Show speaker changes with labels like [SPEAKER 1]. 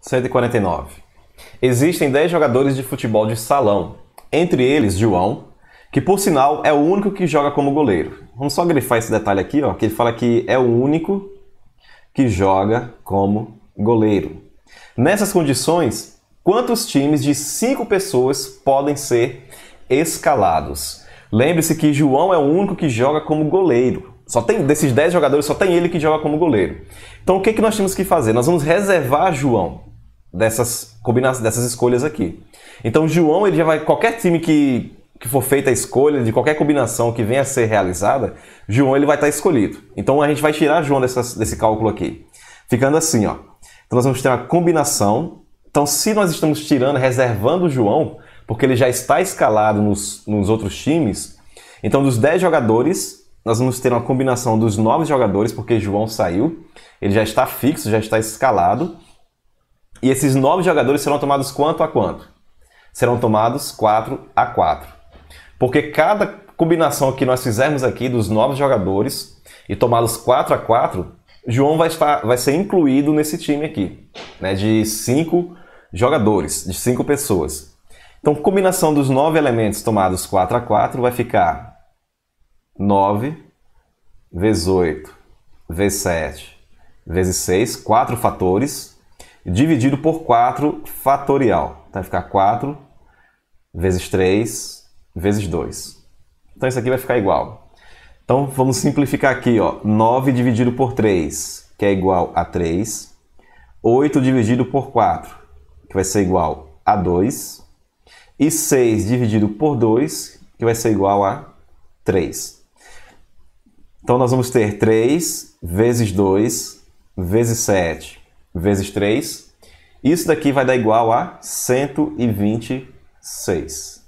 [SPEAKER 1] 149. Existem 10 jogadores de futebol de salão, entre eles João, que por sinal é o único que joga como goleiro. Vamos só grifar esse detalhe aqui, ó, que ele fala que é o único que joga como goleiro. Nessas condições, quantos times de 5 pessoas podem ser escalados? Lembre-se que João é o único que joga como goleiro. Só tem desses 10 jogadores, só tem ele que joga como goleiro. Então o que, é que nós temos que fazer? Nós vamos reservar João dessas combinações, dessas escolhas aqui. Então João, ele já vai qualquer time que que for feita a escolha de qualquer combinação que venha a ser realizada, João ele vai estar tá escolhido. Então a gente vai tirar João dessas, desse cálculo aqui, ficando assim, ó. Então nós vamos ter uma combinação. Então se nós estamos tirando, reservando João, porque ele já está escalado nos, nos outros times, então dos 10 jogadores nós vamos ter uma combinação dos 9 jogadores, porque João saiu, ele já está fixo, já está escalado. E esses nove jogadores serão tomados quanto a quanto? Serão tomados 4 a 4. Porque cada combinação que nós fizermos aqui dos nove jogadores e tomá-los 4 a 4, João vai, estar, vai ser incluído nesse time aqui, né, de cinco jogadores, de cinco pessoas. Então, combinação dos nove elementos tomados 4 a 4 vai ficar 9 vezes 8 vezes 7 vezes 6, quatro fatores, dividido por 4 fatorial. Então vai ficar 4 vezes 3 vezes 2. Então isso aqui vai ficar igual. Então vamos simplificar aqui, ó. 9 dividido por 3, que é igual a 3. 8 dividido por 4, que vai ser igual a 2. E 6 dividido por 2, que vai ser igual a 3. Então nós vamos ter 3 vezes 2 vezes 7, vezes 3. Isso daqui vai dar igual a 126.